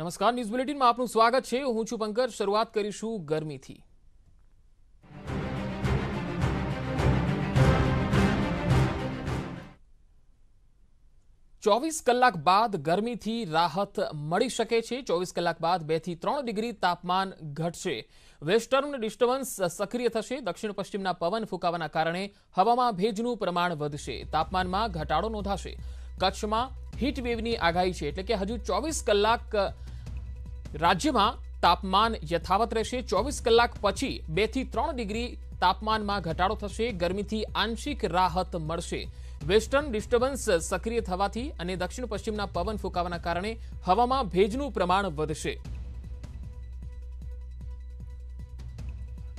નમસ્કાર ન્યૂઝ બુલેટિનમાં આપનું સ્વાગત છે હું છું પંકજ શરૂઆત કરીશું ગરમીથી ચોવીસ કલાક બાદ ગરમીથી રાહત મળી શકે છે ચોવીસ કલાક બાદ બે થી ત્રણ ડિગ્રી તાપમાન ઘટશે વેસ્ટર્ન ડિસ્ટર્બન્સ સક્રિય થશે દક્ષિણ પશ્ચિમના પવન ફૂંકાવાના કારણે હવામાં ભેજનું પ્રમાણ વધશે તાપમાનમાં ઘટાડો નોંધાશે કચ્છમાં હીટ વેવની આગાહી છે એટલે કે હજુ ચોવીસ કલાક રાજ્યમાં તાપમાન યથાવત રહેશે ચોવીસ કલાક પછી બે થી ત્રણ ડિગ્રી તાપમાનમાં ઘટાડો થશે ગરમીથી આંશિક રાહત મળશે વેસ્ટર્ન ડિસ્ટર્બન્સ સક્રિય થવાથી અને દક્ષિણ પશ્ચિમના પવન ફૂંકાવાના કારણે હવામાં ભેજનું પ્રમાણ વધશે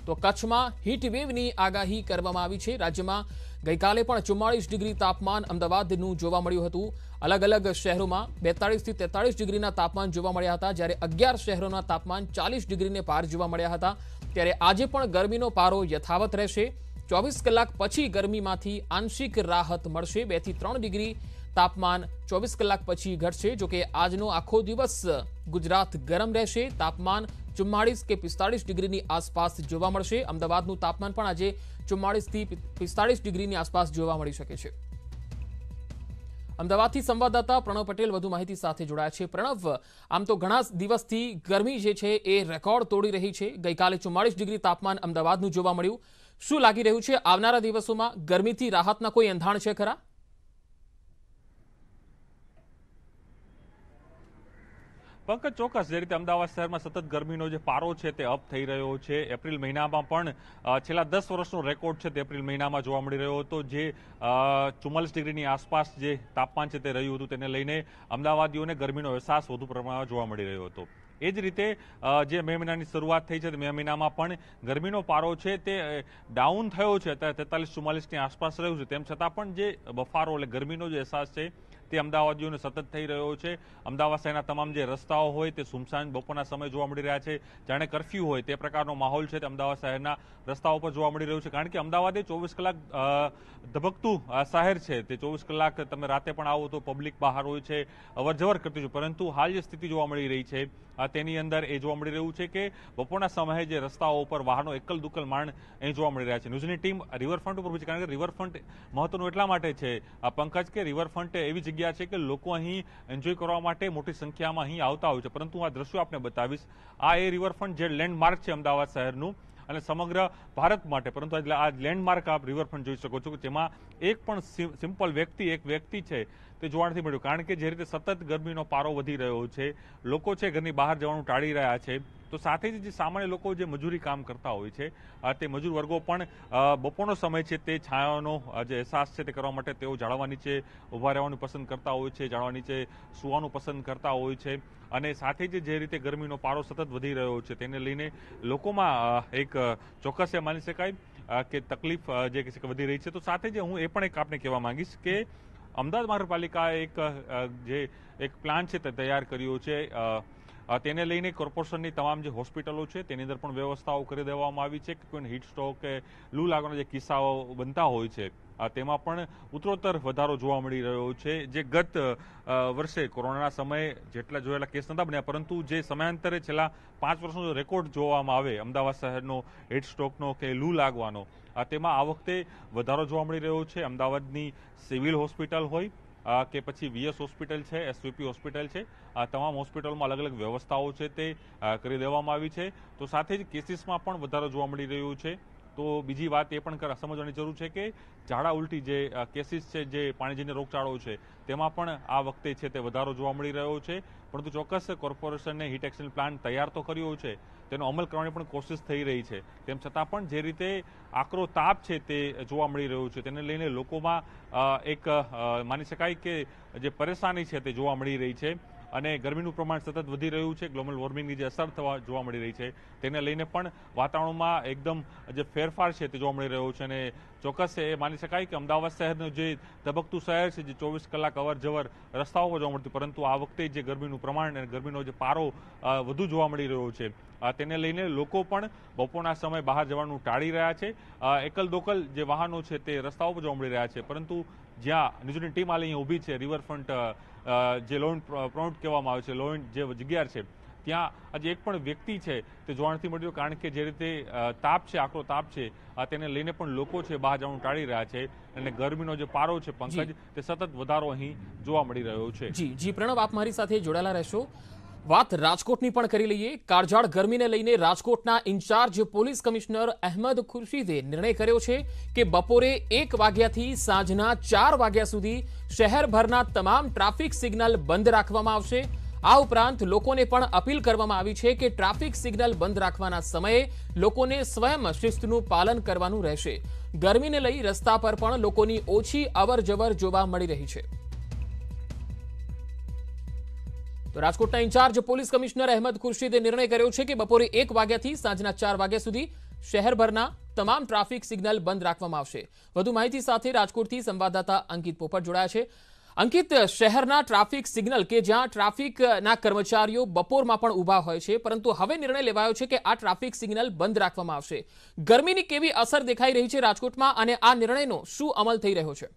તો કચ્છમાં હીટ વેવની આગહી કરવામાં આવી છે રાજ્યમાં ગઈકાલે પણ 44 ડિગ્રી તાપમાન અમદાવાદનું જોવા મળ્યું હતું અલગ અલગ શહેરોમાં 42 થી 43 ડિગ્રીના તાપમાન જોવા મળ્યા હતા જ્યારે 11 શહેરોમાં તાપમાન 40 ડિગ્રીને પાર જોવા મળ્યા હતા ત્યારે આજે પણ ગરમીનો પારો યથાવત રહેશે 24 કલાક પછી ગરમીમાંથી આંશિક રાહત મળશે 2 થી 3 ડિગ્રી તાપમાન 24 કલાક પછી ઘટશે જો કે આજનો આખો દિવસ ગુજરાત ગરમ રહેશે તાપમાન ચુમ્માળીસ કે પિસ્તાળીસ ડિગ્રીની આસપાસ જોવા મળશે અમદાવાદનું તાપમાન પણ આજે ચુમ્માળીસથી પિસ્તાળીસ ડિગ્રીની આસપાસ જોવા મળી શકે છે અમદાવાદથી સંવાદદાતા પ્રણવ પટેલ વધુ માહિતી સાથે જોડાયા છે પ્રણવ આમ તો ઘણા દિવસથી ગરમી જે છે એ રેકોર્ડ તોડી રહી છે ગઈકાલે ચુમ્માળીસ ડિગ્રી તાપમાન અમદાવાદનું જોવા મળ્યું શું લાગી રહ્યું છે આવનારા દિવસોમાં ગરમીથી રાહતના કોઈ અંધાણ છે ખરા પંકજ ચોક્કસ જે રીતે અમદાવાદ શહેરમાં સતત ગરમીનો જે પારો છે તે અપ થઈ રહ્યો છે એપ્રિલ મહિનામાં પણ છેલ્લા દસ વર્ષનો રેકોર્ડ છે તે એપ્રિલ મહિનામાં જોવા મળી રહ્યો હતો જે ચુમ્માલીસ ડિગ્રીની આસપાસ જે તાપમાન છે તે રહ્યું હતું તેને લઈને અમદાવાદીઓને ગરમીનો અહેસાસ વધુ પ્રમાણમાં જોવા મળી રહ્યો હતો એ જ રીતે જે મે મહિનાની શરૂઆત થઈ છે તે મે મહિનામાં પણ ગરમીનો પારો છે તે ડાઉન થયો છે અત્યારે તેતાલીસ ચુમ્માલીસની આસપાસ રહ્યું છે તેમ છતાં પણ જે બફારો એટલે ગરમીનો જે અહેસાસ છે તે અમદાવાદીઓને સતત થઈ રહ્યો છે અમદાવાદ શહેરના તમામ જે રસ્તાઓ હોય તે સુમસાન બપોરના સમય જોવા મળી રહ્યા છે જાણે કરફ્યુ હોય તે પ્રકારનો માહોલ છે તે અમદાવાદ શહેરના રસ્તાઓ પર જોવા મળી રહ્યું છે કારણ કે અમદાવાદ એ ચોવીસ કલાક ધબકતું શહેર છે તે ચોવીસ કલાક તમે રાતે પણ આવો તો પબ્લિક બહાર હોય છે અવરજવર કરતી હોય પરંતુ હાલ જે સ્થિતિ જોવા મળી રહી છે તેની અંદર એ જોવા મળી રહ્યું છે કે બપોરના સમયે જે રસ્તાઓ ઉપર વાહનો એકલ દુકલ માણ અહીં જોવા મળી રહ્યા છે ન્યૂઝની ટીમ રિવરફ્રન્ટ ઉપર છે કારણ કે રિવરફ્રન્ટ મહત્વનું એટલા માટે છે પંકજ કે રિવરફ્રન્ટ એવી જગ્યા જગ્યા છે કે લોકો અહીં એન્જોય કરવા માટે મોટી સંખ્યામાં અહીં આવતા હોય છે પરંતુ આ દ્રશ્યો આપને બતાવીશ આ એ રિવરફ્રન્ટ જે લેન્ડમાર્ક છે અમદાવાદ શહેરનું અને સમગ્ર ભારત માટે પરંતુ આ લેન્ડમાર્ક આપ રિવરફ્રન્ટ જોઈ શકો છો જેમાં એક પણ સિમ્પલ વ્યક્તિ એક વ્યક્તિ છે તે જોવા નથી મળ્યું કારણ કે જે રીતે સતત ગરમીનો પારો વધી રહ્યો છે લોકો છે ઘરની બહાર જવાનું ટાળી રહ્યા છે તો સાથે જ જે સામાન્ય લોકો જે મજૂરી કામ કરતા હોય છે તે મજૂર વર્ગો પણ બપોરનો સમય છે તે છાયાનો જે અહેસાસ છે તે કરવા માટે તેઓ જાળવા નીચે ઊભા રહેવાનું પસંદ કરતા હોય છે જાળવા નીચે સૂવાનું પસંદ કરતા હોય છે અને સાથે જ જે રીતે ગરમીનો પારો સતત વધી રહ્યો છે તેને લઈને લોકોમાં એક ચોક્કસ એ માની શકાય કે તકલીફ જે વધી રહી છે તો સાથે જ હું એ પણ એક આપને કહેવા માંગીશ કે અમદાવાદ મહાનગરપાલિકાએ એક જે એક પ્લાન છે તે તૈયાર કર્યો છે તેને લઈને કોર્પોરેશનની તમામ જે હોસ્પિટલો છે તેની અંદર પણ વ્યવસ્થાઓ કરી દેવામાં આવી છે કે કોઈને હીટ સ્ટ્રોક કે લૂ લાગવાના જે કિસ્સાઓ બનતા હોય છે તેમાં પણ ઉત્તરોત્તર વધારો જોવા મળી રહ્યો છે જે ગત વર્ષે કોરોનાના સમયે જેટલા જોયેલા કેસ નહોતા બન્યા પરંતુ જે સમયાંતરે છેલ્લા પાંચ વર્ષનો રેકોર્ડ જોવામાં આવે અમદાવાદ શહેરનો હેડ સ્ટ્રોકનો કે લૂ લાગવાનો તેમાં આ વખતે વધારો જોવા મળી રહ્યો છે અમદાવાદની સિવિલ હોસ્પિટલ હોય કે પછી વીએસ હોસ્પિટલ છે એસવીપી હોસ્પિટલ છે આ તમામ હોસ્પિટલમાં અલગ અલગ વ્યવસ્થાઓ છે તે કરી દેવામાં આવી છે તો સાથે જ કેસીસમાં પણ વધારો જોવા મળી રહ્યું છે તો બીજી વાત એ પણ સમજવાની જરૂર છે કે ઝાડા ઉલટી જે કેસીસ છે જે પાણીજન્ય રોગચાળો છે તેમાં પણ આ વખતે છે તે વધારો જોવા મળી રહ્યો છે પરંતુ ચોક્કસ કોર્પોરેશને હીટ એક્શન પ્લાન તૈયાર તો કર્યો છે તેનો અમલ કરવાની પણ કોશિશ થઈ રહી છે તેમ છતાં પણ જે રીતે આકરો તાપ છે તે જોવા મળી રહ્યો છે તેને લઈને લોકોમાં એક માની શકાય કે જે પરેશાની છે તે જોવા મળી રહી છે અને ગરમીનું પ્રમાણ સતત વધી રહ્યું છે ગ્લોબલ વોર્મિંગની જે અસર થવા જોવા મળી રહી છે તેને લઈને પણ વાતાવરણમાં એકદમ જે ફેરફાર છે તે જોવા મળી રહ્યો છે અને ચોક્કસ એ માની શકાય કે અમદાવાદ શહેરનું જે ધબકતું શહેર છે જે ચોવીસ કલાક અવર જવર રસ્તાઓ પર જોવા મળતું પરંતુ આ વખતે જે ગરમીનું પ્રમાણ અને ગરમીનો જે પારો વધુ જોવા મળી રહ્યો છે તેને લઈને લોકો પણ બપોરના સમયે બહાર જવાનું ટાળી રહ્યા છે એકલ દોકલ જે વાહનો છે તે રસ્તાઓ પર જોવા મળી રહ્યા છે પરંતુ જ્યાં ન્યૂઝની ટીમ હાલ અહીં ઊભી છે રિવરફ્રન્ટ જે લોન પ્રોન્ટ કહેવામાં આવે છે લોન જે જગ્યા છે ત્યાં આજે એક પણ વ્યક્તિ છે તે જોવાણથી મળ્યું કારણ કે જે રીતે તાપ છે આકરો તાપ છે તેને લઈને પણ લોકો છે બહાર જવાનું ટાળી રહ્યા છે અને ગરમીનો જે પારો છે પંકજ તે સતત વધારો અહીં જોવા મળી રહ્યો છે જી જી પ્રણવ આપ મારી સાથે જોડાયેલા રહેશો વાત રાજકોટની પણ કરી લઈએ કાળઝાળ ગરમીને લઈને રાજકોટના ઇન્ચાર્જ પોલીસ કમિશનર અહેમદ ખુરશીદે નિર્ણય કર્યો છે કે બપોરે એક વાગ્યાથી સાંજના ચાર વાગ્યા સુધી શહેરભરના તમામ ટ્રાફિક સિગ્નલ બંધ રાખવામાં આવશે આ ઉપરાંત લોકોને પણ અપીલ કરવામાં આવી છે કે ટ્રાફિક સિગ્નલ બંધ રાખવાના સમયે લોકોને સ્વયં શિસ્તનું પાલન કરવાનું રહેશે ગરમીને લઈ રસ્તા પર પણ લોકોની ઓછી અવરજવર જોવા મળી રહી છે તો રાજકોટના ઇન્ચાર્જ પોલીસ કમિશનર અહેમદ ખુરશીદે નિર્ણય કર્યો છે કે બપોરે એક વાગ્યાથી સાંજના ચાર વાગ્યા સુધી શહેરભરના તમામ ટ્રાફિક સિગ્નલ બંધ રાખવામાં આવશે વધુ માહિતી સાથે રાજકોટથી સંવાદદાતા અંકિત પોપટ જોડાયા છે અંકિત શહેરના ટ્રાફિક સિગ્નલ કે જ્યાં ટ્રાફિકના કર્મચારીઓ બપોરમાં પણ ઊભા હોય છે પરંતુ હવે નિર્ણય લેવાયો છે કે આ ટ્રાફિક સિગ્નલ બંધ રાખવામાં આવશે ગરમીની કેવી અસર દેખાઈ રહી છે રાજકોટમાં અને આ નિર્ણયનો શું અમલ થઈ રહ્યો છે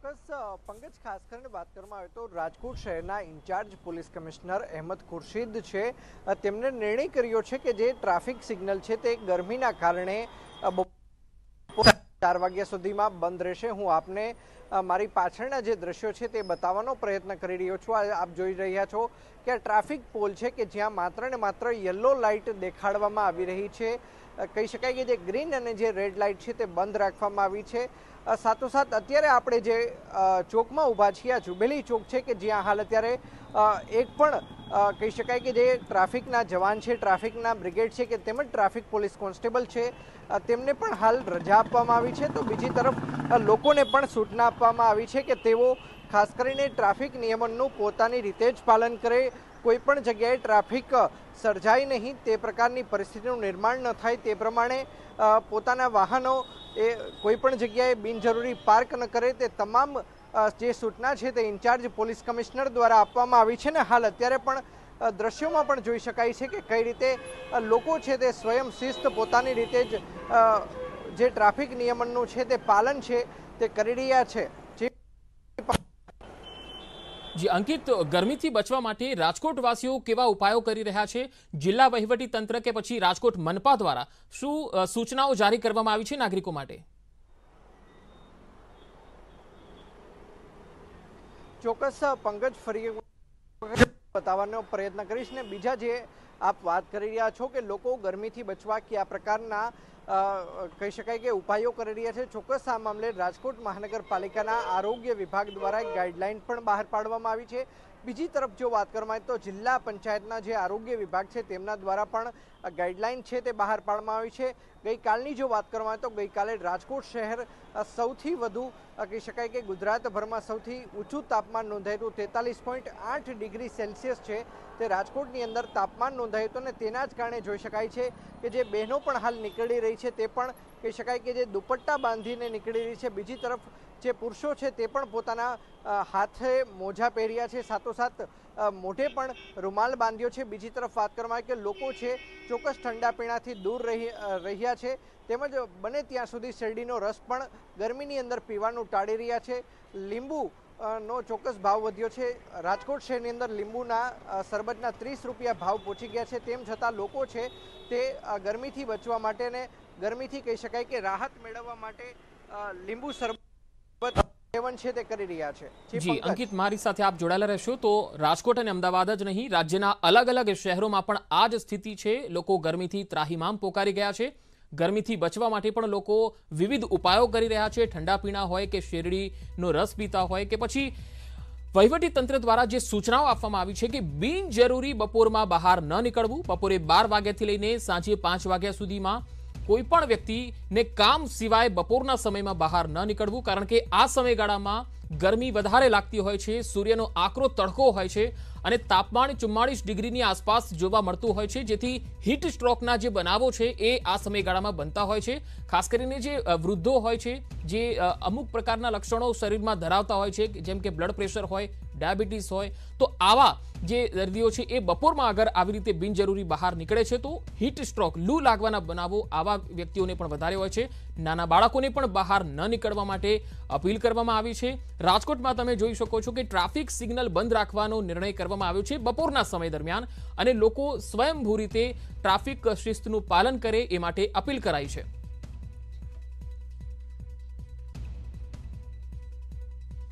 ચોક્કસ પંકજ ખાસ કરીને વાત કરવામાં આવે તો રાજકોટ શહેરના incharge police commissioner Ahmed Khurshid છે તેમણે નિર્ણય કર્યો છે કે જે ટ્રાફિક સિગ્નલ છે તે ગરમીના કારણે ચાર વાગ્યા સુધીમાં બંધ રહેશે હું આપને મારી પાછળના જે દ્રશ્યો છે તે બતાવવાનો પ્રયત્ન કરી રહ્યો છું આપ જોઈ રહ્યા છો કે આ ટ્રાફિક પોલ છે કે જ્યાં માત્ર ને માત્ર યલો લાઇટ દેખાડવામાં આવી રહી છે કહી શકાય કે જે ગ્રીન અને જે રેડ લાઇટ છે તે બંધ રાખવામાં આવી છે સાથોસાથ અત્યારે આપણે જે ચોકમાં ઊભા છીએ આ જુબેલી ચોક છે કે જ્યાં હાલ અત્યારે એક પણ કહી શકાય કે જે ટ્રાફિકના જવાન છે ટ્રાફિકના બ્રિગેડ છે કે તેમજ ટ્રાફિક પોલીસ કોન્સ્ટેબલ છે તેમને પણ હાલ રજા આપવામાં આવી છે તો બીજી તરફ લોકોને પણ સૂચના આપવામાં આવી છે કે તેઓ ખાસ કરીને ટ્રાફિક નિયમનનું પોતાની રીતે જ પાલન કરે કોઈપણ જગ્યાએ ટ્રાફિક સર્જાય નહીં તે પ્રકારની પરિસ્થિતિનું નિર્માણ ન થાય તે પ્રમાણે પોતાના વાહનો એ કોઈપણ જગ્યાએ બિનજરૂરી પાર્ક ન કરે તે તમામ જે સૂચના છે તે ઇન્ચાર્જ પોલીસ કમિશનર દ્વારા આપવામાં આવી છે ને હાલ અત્યારે પણ દ્રશ્યોમાં પણ જોઈ શકાય છે કે કઈ રીતે લોકો છે તે સ્વયં શિસ્ત પોતાની રીતે જ જે ટ્રાફિક નિયમનનું છે તે પાલન છે તે કરી રહ્યા છે જી અંકિત ગરમીથી બચવા માટે રાજકોટવાસીઓ કેવા ઉપાયો કરી રહ્યા છે જિલ્લા વહીવટી તંત્ર કે પછી રાજકોટ મનપા દ્વારા શું સૂચનાઓ જારી કરવામાં આવી છે નાગરિકો માટે ચોક્કસ પંકજ ફરી બતાવવાનો પ્રયત્ન કરીશ ને બીજા જે આપ વાત કરી રહ્યા છો કે લોકો ગરમીથી બચવા કયા પ્રકારના કહી શકાય કે ઉપાયો કરી રહ્યા છે ચોક્કસ આ મામલે રાજકોટ મહાનગરપાલિકાના આરોગ્ય વિભાગ દ્વારા ગાઈડલાઈન પણ બહાર પાડવામાં આવી છે બીજી તરફ જો વાત કરવામાં આવે તો જિલ્લા પંચાયતના જે આરોગ્ય વિભાગ છે તેમના દ્વારા પણ ગાઈડલાઇન છે તે બહાર પાડવામાં આવી છે ગઈકાલની જો વાત કરવામાં આવે તો ગઈકાલે રાજકોટ શહેર સૌથી વધુ કહી શકાય કે ગુજરાતભરમાં સૌથી ઊંચું તાપમાન નોંધાયું તેતાલીસ પોઈન્ટ આઠ ડિગ્રી સેલ્સિયસ છે તે રાજકોટની અંદર તાપમાન નોંધાયું હતું અને તેના જ કારણે જોઈ શકાય છે કે જે બહેનો પણ હાલ નીકળી રહી છે તે પણ કહી શકાય કે જે દુપટ્ટા બાંધીને નીકળી રહી છે બીજી તરફ જે પુરુષો છે તે પણ પોતાના હાથે મોજા પહેર્યા છે સાથોસાથ મોઢે પણ રૂમાલ બાંધ્યો છે બીજી તરફ વાત કરવામાં કે લોકો છે ચોક્કસ ઠંડા પીણાથી દૂર રહી રહ્યા છે તેમજ બને ત્યાં સુધી શેરડીનો રસ પણ ગરમીની અંદર પીવાનું ટાળી રહ્યા છે લીંબુ નો ચોક્કસ ભાવ વધ્યો છે રાજકોટ શહેરની અંદર લીંબુના શરબતના ત્રીસ રૂપિયા ભાવ પહોંચી ગયા છે તેમ છતાં લોકો છે તે ગરમીથી બચવા માટે ને ગરમીથી કહી શકાય કે રાહત મેળવવા માટે લીંબુ શરબત અંકિત મારી સાથે આપ જોડાયેલા રહેશો તો રાજકોટ અને અમદાવાદ જ નહીં રાજ્યના અલગ અલગ શહેરોમાં પણ આ જ સ્થિતિ છે લોકો ગરમીથી ત્રાહીમામ પોકારી ગયા છે ગરમીથી બચવા માટે પણ લોકો વિવિધ ઉપાયો કરી રહ્યા છે ઠંડા પીણા હોય કે શેરડીનો રસ પીતા હોય કે પછી વહીવટી તંત્ર દ્વારા જે સૂચનાઓ આપવામાં આવી છે કે બિનજરૂરી બપોરમાં બહાર ન નીકળવું બપોરે બાર વાગ્યાથી લઈને સાંજે પાંચ વાગ્યા સુધીમાં કોઈ પણ વ્યક્તિને કામ સિવાય બપોરના સમયમાં બહાર ન નીકળવું કારણ કે આ સમયગાળામાં ગરમી વધારે લાગતી હોય છે સૂર્યનો આકરો તડકો હોય છે અને તાપમાન 44 ડિગ્રી ની આસપાસ જોવા મળતું હોય છે જેથી હીટ સ્ટ્રોક ના જે બનાવો છે એ આ સમય ગાડામાં બનતા હોય છે ખાસ કરીને જે વૃદ્ધો હોય છે જે અમુક પ્રકારના લક્ષણો શરીરમાં ધરાવતા હોય છે જેમ કે બ્લડ પ્રેશર હોય ડાયાબિટીસ હોય તો આવા જે દર્દીઓ છે એ બપોરમાં અગર આવી રીતે બિન જરૂરી બહાર નીકળે છે તો હીટ સ્ટ્રોક લૂ લાગવાના બનાવો આવા વ્યક્તિઓને પણ વધારે હોય છે નાના બાળકોને પણ બહાર ન નીકળવા માટે અપીલ કરવામાં આવી છે રાજકોટમાં તમે જોઈ શકો છો કે ટ્રાફિક સિગ્નલ બંધ રાખવાનો નિર્ણય કરવામાં આવ્યું છે બપોરના સમય દરમિયાન અને લોકો સ્વયંભૂ રીતે ટ્રાફિક શિસ્તનું પાલન કરે એ માટે અપીલ કરાઈ છે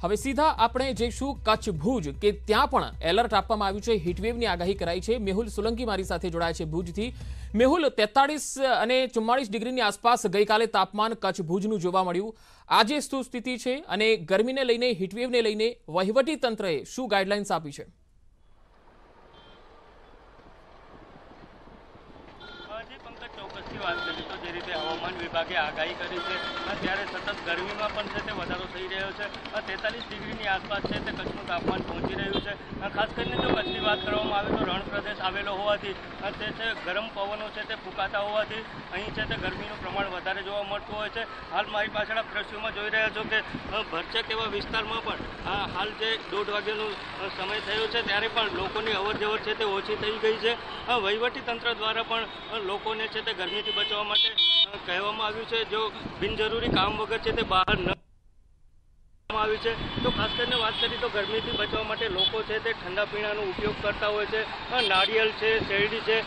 હવે સીધા આપણે જઈશું કચ્છ ભુજ કે ત્યાં પણ એલર્ટ આપવામાં આવ્યું છે હીટવેવની આગાહી કરાઈ છે મેહુલ સોલંકી મારી સાથે જોડાય છે ભુજથી મેહુલ તેતાળીસ અને ચુમ્માળીસ ડિગ્રીની આસપાસ ગઈકાલે તાપમાન કચ્છ ભુજનું જોવા મળ્યું આજે શું સ્થિતિ છે અને ગરમીને લઈને હીટવેવને લઈને વહીવટી તંત્રએ શું ગાઈડલાઇન્સ આપી છે વિભાગે આગાહી કરી છે ત્યારે સતત ગરમીમાં પણ છે તે વધારો થઈ રહ્યો છે તેતાલીસ ડિગ્રીની આસપાસ છે તે કચ્છનું તાપમાન પહોંચી રહ્યું છે ખાસ કરીને જો કચ્છની વાત કરવામાં આવે તો રણ પ્રદેશ આવેલો હોવાથી તે છે ગરમ પવનો છે તે ફૂંકાતા હોવાથી અહીં છે તે ગરમીનું પ્રમાણ વધારે જોવા મળતું હોય છે હાલ મારી પાછળ આપ દ્રશ્યોમાં જોઈ રહ્યા છો કે ભરચક એવા વિસ્તારમાં પણ હાલ જે દોઢ વાગ્યાનો સમય થયો છે ત્યારે પણ લોકોની અવરજવર છે તે ઓછી થઈ ગઈ છે વહીવટી તંત્ર દ્વારા પણ લોકોને છે તે ગરમીથી બચવા માટે કહેવામાં આવ્યું છે જો બિનજરૂરી કામ વગર છે તે બહાર ન આવ્યું છે તો ખાસ કરીને વાત કરીએ તો ગરમીથી બચવા માટે લોકો છે તે ઠંડા પીણાનો ઉપયોગ કરતા હોય છે નારિયેલ છે શેરડી છે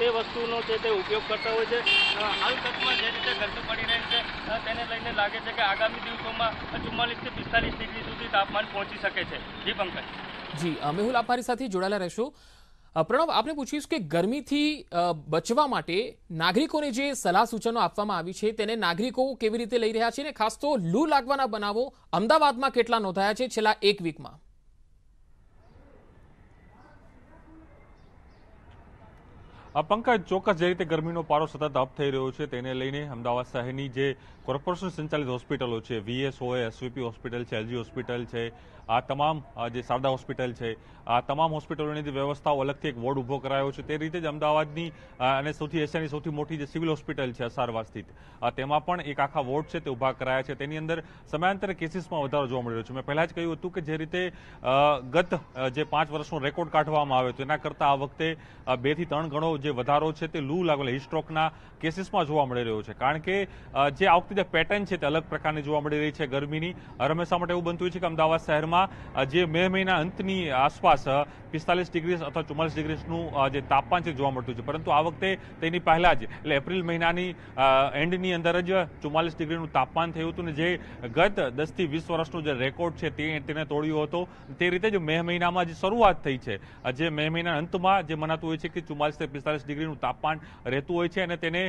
તે વસ્તુનો છે તે ઉપયોગ કરતા હોય છે હાલ તકમાં જે રીતે ગરમી પડી રહી છે તેને લઈને લાગે છે કે આગામી દિવસોમાં ચુમ્માલીસથી પિસ્તાલીસ ડિગ્રી સુધી તાપમાન પહોંચી શકે છે જી પંકજ જી મેહુલ આપ મારી સાથે જોડાયેલા રહેશો પ્રણવ આપણે પૂછ્યું કે ગરમીથી બચવા માટે નાગરિકોને જે સલાહ સૂચનો આપવામાં આવી છે તેને નાગરિકો કેવી રીતે લઈ રહ્યા છે અને ખાસ તો લૂ લાગવાના બનાવો અમદાવાદમાં કેટલા નોંધાયા છે છેલ્લા એક વીકમાં આ પંકજ ચોક્કસ જે રીતે ગરમીનો પારો સતત અપ થઈ રહ્યો છે તેને લઈને અમદાવાદ શહેરની જે કોર્પોરેશન સંચાલિત હોસ્પિટલો છે વીએસ એસવીપી હોસ્પિટલ છે એલજી હોસ્પિટલ છે આ તમામ જે શારદા હોસ્પિટલ છે આ તમામ હોસ્પિટલોની જે વ્યવસ્થાઓ અલગથી એક વોર્ડ ઊભો કરાયો છે તે રીતે જ અમદાવાદની અને સૌથી એશિયાની સૌથી મોટી જે સિવિલ હોસ્પિટલ છે અસારવા સ્થિત તેમાં પણ એક આખા વોર્ડ છે તે ઊભા કરાયા છે તેની અંદર સમયાંતરે કેસીસમાં વધારો જોવા મળ્યો છે મેં પહેલાં જ કહ્યું હતું કે જે રીતે ગત જે પાંચ વર્ષનો રેકોર્ડ કાઢવામાં આવ્યો હતો એના કરતાં આ વખતે બેથી ત્રણ ગણો જે જે વધારો છે તે લૂ લાગેલા હિસ્ટ્રોકના કેસીસમાં જોવા મળી રહ્યો છે કારણ કે જે આવતી જે પેટર્ન છે તે અલગ પ્રકારની જોવા મળી રહી છે ગરમીની હંમેશા માટે એવું બનતું હોય છે કે અમદાવાદ શહેરમાં જે મે મહિના અંતની આસપાસ પિસ્તાલીસ ડિગ્રી અથવા ચુમ્માલીસ ડિગ્રીનું જે તાપમાન છે જોવા મળતું છે પરંતુ આ વખતે તેની પહેલાં જ એટલે એપ્રિલ મહિનાની એન્ડની અંદર જ ચુમ્માલીસ ડિગ્રીનું તાપમાન થયું હતું ને જે ગત દસથી વીસ વર્ષનો જે રેકોર્ડ છે તે તેને તોડ્યો હતો તે રીતે જ મે મહિનામાં જે શરૂઆત થઈ છે જે મે મહિના અંતમાં જે મનાતું હોય છે કે ચુમ્માલીસથી પિસ્તાલીસ પિસ્તાલીસ ડિગ્રીનું તાપમાન રહેતું હોય છે અને તેને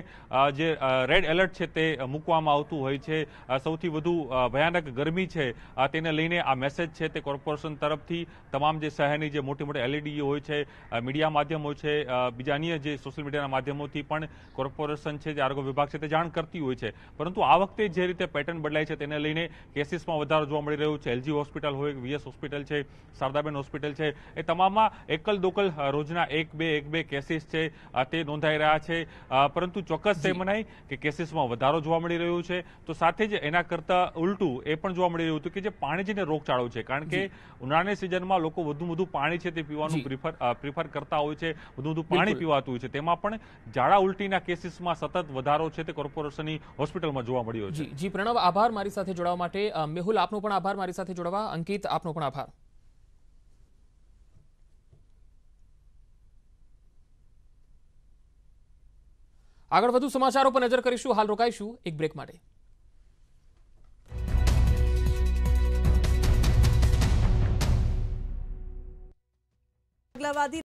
જે રેડ એલર્ટ છે તે મૂકવામાં આવતું હોય છે સૌથી વધુ ભયાનક ગરમી છે તેને લઈને આ મેસેજ છે તે કોર્પોરેશન તરફથી તમામ જે શહેરની જે મોટી મોટી એલઈડી હોય છે મીડિયા માધ્યમો છે બીજા અન્ય જે સોશિયલ મીડિયાના માધ્યમોથી પણ કોર્પોરેશન છે જે આરોગ્ય વિભાગ છે તે જાણ કરતી હોય છે પરંતુ આ વખતે જે રીતે પેટર્ન બદલાય છે તેને લઈને કેસીસમાં વધારો જોવા મળી રહ્યો છે એલજી હોસ્પિટલ હોય વીએસ હોસ્પિટલ છે શારદાબેન હોસ્પિટલ છે એ તમામમાં એકલ દોકલ રોજના એક બે એક બે કેસીસ છે તે નોંધાઈ રહ્યા છે પરંતુ ચોક્કસ તે મનાય કે કેસીસમાં વધારો જોવા મળી રહ્યો છે તો સાથે જ એના કરતાં ઉલટું એ પણ જોવા મળી રહ્યું હતું કે જે પાણી જેને રોગચાળો છે કારણ કે ઉનાળાની સિઝનમાં લોકો વધુ વધુ પાણી છે તે પીવાનું પ્રિફર પ્રિફર કરતા હોય છે વધુ વધુ પાણી પીવાતું હોય છે તેમાં પણ ઝાડા ઉલટીના કેસીસમાં સતત વધારો છે તે કોર્પોરેશનની હોસ્પિટલમાં જોવા મળ્યો છે જી પ્રણવ આભાર મારી સાથે જોડાવા માટે મેહુલ આપનો પણ આભાર મારી સાથે જોડાવા અંકિત આપનો પણ આભાર આગળ વધુ સમાચારો પર નજર કરીશું હાલ રોકાઈશું એક બ્રેક માટે આગલાવાદી